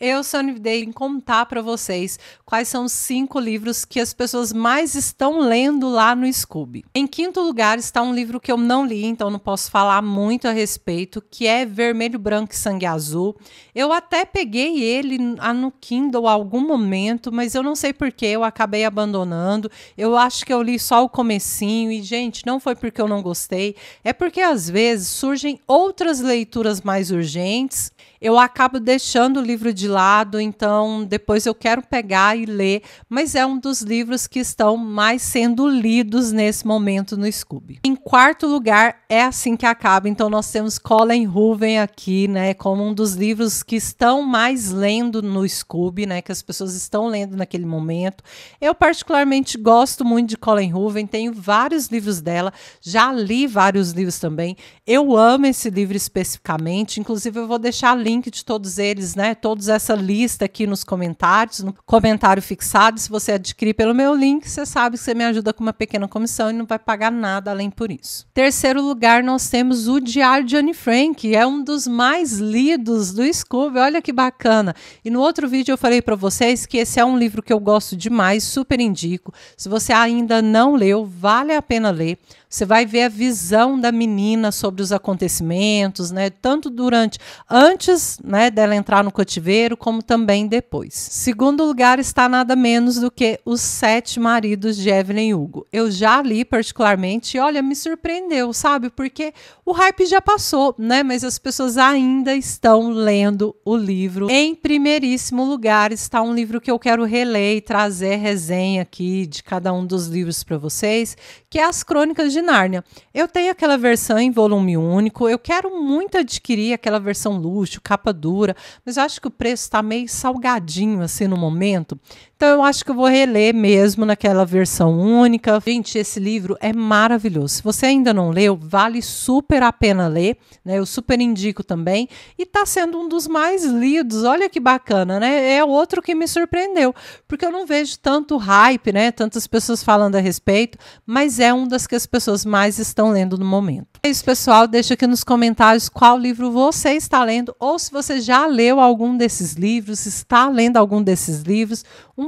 eu, Sony Day, em contar para vocês quais são os cinco livros que as pessoas mais estão lendo lá no Scoob. Em quinto lugar está um livro que eu não li, então não posso falar muito a respeito, que é Vermelho, Branco e Sangue Azul. Eu até peguei ele ah, no Kindle algum momento, mas eu não sei porquê, eu acabei abandonando. Eu acho que eu li só o comecinho e, gente, não foi porque eu não gostei, é porque às vezes surgem outras leituras mais urgentes. Eu acabo deixando o livro de lado, então depois eu quero pegar e ler, mas é um dos livros que estão mais sendo lidos nesse momento no Scooby. Em quarto lugar, é assim que acaba. Então nós temos Colin Ruven aqui, né, como um dos livros que estão mais lendo no Scooby, né, que as pessoas estão lendo naquele momento. Eu particularmente gosto muito de Colin Ruven, tenho vários livros dela, já li vários livros também. Eu amo esse livro especificamente, inclusive eu vou deixar link de todos eles, né, todos essa lista aqui nos comentários, no comentário fixado. Se você adquirir pelo meu link, você sabe que você me ajuda com uma pequena comissão e não vai pagar nada além por isso. Terceiro lugar lugar, nós temos o Diário de Anne Frank, é um dos mais lidos do Scooby. Olha que bacana. E no outro vídeo eu falei para vocês que esse é um livro que eu gosto demais, super indico. Se você ainda não leu, vale a pena ler. Você vai ver a visão da menina sobre os acontecimentos, né? Tanto durante, antes, né, dela entrar no cativeiro, como também depois. Segundo lugar está nada menos do que Os Sete Maridos de Evelyn Hugo. Eu já li particularmente e olha, me surpreendeu, sabe? sabe? Porque o hype já passou, né? Mas as pessoas ainda estão lendo o livro. Em primeiríssimo lugar está um livro que eu quero reler e trazer resenha aqui de cada um dos livros para vocês, que é As Crônicas de Nárnia. Eu tenho aquela versão em volume único, eu quero muito adquirir aquela versão luxo, capa dura, mas eu acho que o preço está meio salgadinho assim no momento. Então eu acho que eu vou reler mesmo naquela versão única. Gente, esse livro é maravilhoso. Se você ainda não leu, vale super a pena ler, né? Eu super indico também. E está sendo um dos mais lidos. Olha que bacana, né? É outro que me surpreendeu, porque eu não vejo tanto hype, né? Tantas pessoas falando a respeito, mas é um das que as pessoas mais estão lendo no momento. É isso, pessoal. Deixa aqui nos comentários qual livro você está lendo ou se você já leu algum desses livros, está lendo algum desses livros. Um